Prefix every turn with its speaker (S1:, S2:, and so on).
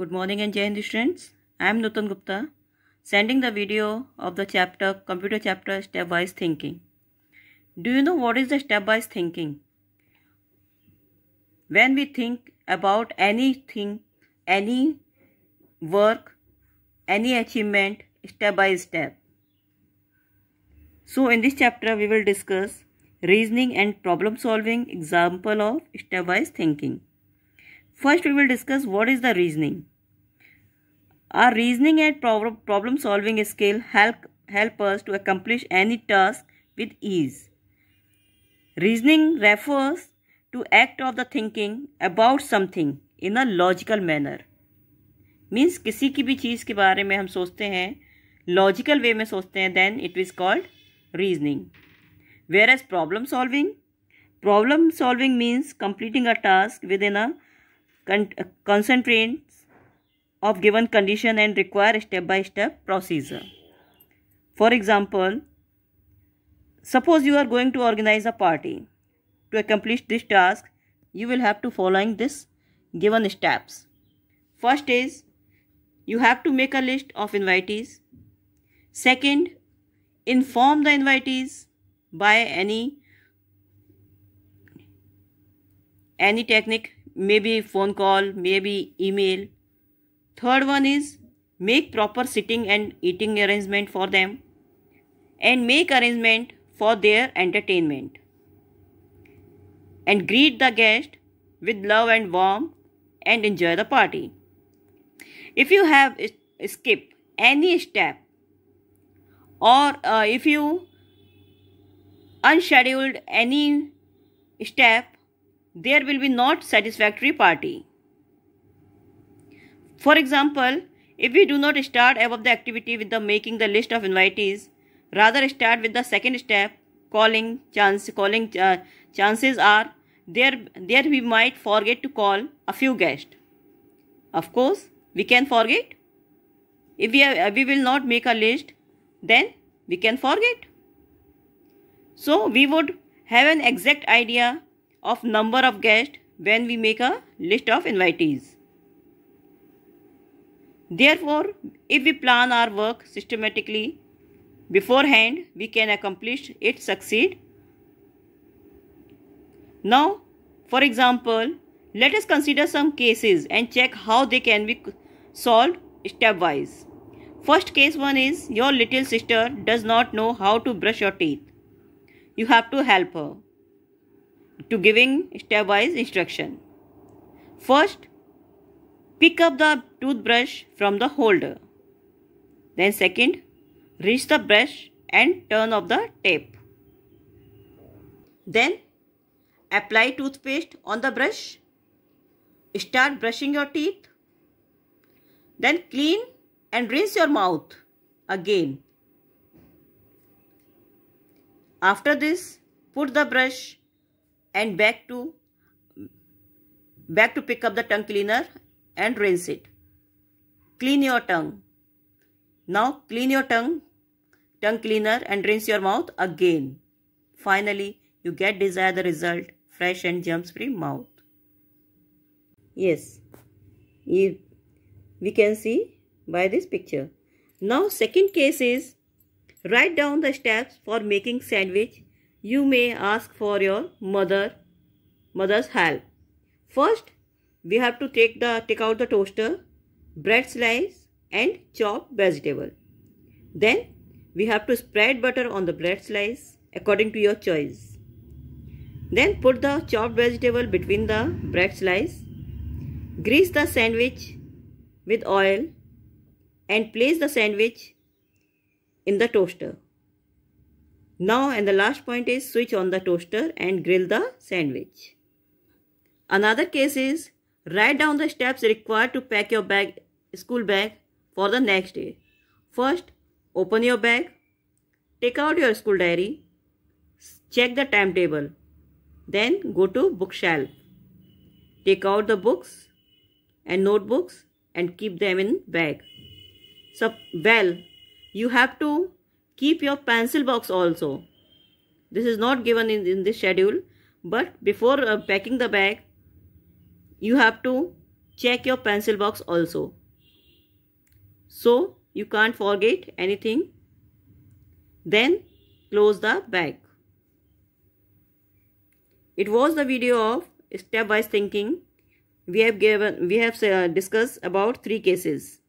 S1: Good morning and Jai students. I am Nutan Gupta sending the video of the chapter computer chapter stepwise thinking. Do you know what is the stepwise thinking? When we think about anything, any work, any achievement step by step. So in this chapter we will discuss reasoning and problem solving example of stepwise thinking. First, we will discuss what is the reasoning. Our reasoning at problem solving skill help, help us to accomplish any task with ease. Reasoning refers to act of the thinking about something in a logical manner. Means किसी की भी चीज़ के बारे में हम सोचते हैं logical वे में सोचते हैं then it is called reasoning whereas problem solving problem solving means completing a task within a con uh, concentrates of given condition and require step-by-step -step procedure. For example, suppose you are going to organize a party. To accomplish this task, you will have to following this given steps. First is, you have to make a list of invitees. Second, inform the invitees by any any technique maybe phone call, maybe email. Third one is make proper sitting and eating arrangement for them and make arrangement for their entertainment. And greet the guest with love and warmth and enjoy the party. If you have skipped any step or uh, if you unscheduled any step there will be not satisfactory party. For example, if we do not start above the activity with the making the list of invitees, rather start with the second step, calling chance, calling uh, chances are there, there we might forget to call a few guests. Of course, we can forget. If we, we will not make a list, then we can forget. So, we would have an exact idea of number of guests when we make a list of invitees. Therefore, if we plan our work systematically beforehand, we can accomplish it succeed. Now, for example, let us consider some cases and check how they can be solved stepwise. First case one is your little sister does not know how to brush your teeth. You have to help her to giving stepwise instruction. First, pick up the toothbrush from the holder. Then second, reach the brush and turn off the tape. Then apply toothpaste on the brush. Start brushing your teeth. Then clean and rinse your mouth again. After this, put the brush and back to back to pick up the tongue cleaner and rinse it. Clean your tongue. Now clean your tongue, tongue cleaner and rinse your mouth again. Finally, you get desired the result, fresh and germs-free mouth. Yes, we can see by this picture. Now second case is write down the steps for making sandwich you may ask for your mother mother's help. First, we have to take the take out the toaster, bread slice and chop vegetable. Then we have to spread butter on the bread slice according to your choice. Then put the chopped vegetable between the bread slice. Grease the sandwich with oil and place the sandwich in the toaster. Now and the last point is switch on the toaster and grill the sandwich. Another case is write down the steps required to pack your bag school bag for the next day. First, open your bag, take out your school diary, check the timetable. Then go to bookshelf. Take out the books and notebooks and keep them in bag. So well, you have to Keep your pencil box also. This is not given in, in this schedule. But before uh, packing the bag, you have to check your pencil box also. So, you can't forget anything. Then, close the bag. It was the video of stepwise thinking. We have given, we have uh, discussed about three cases.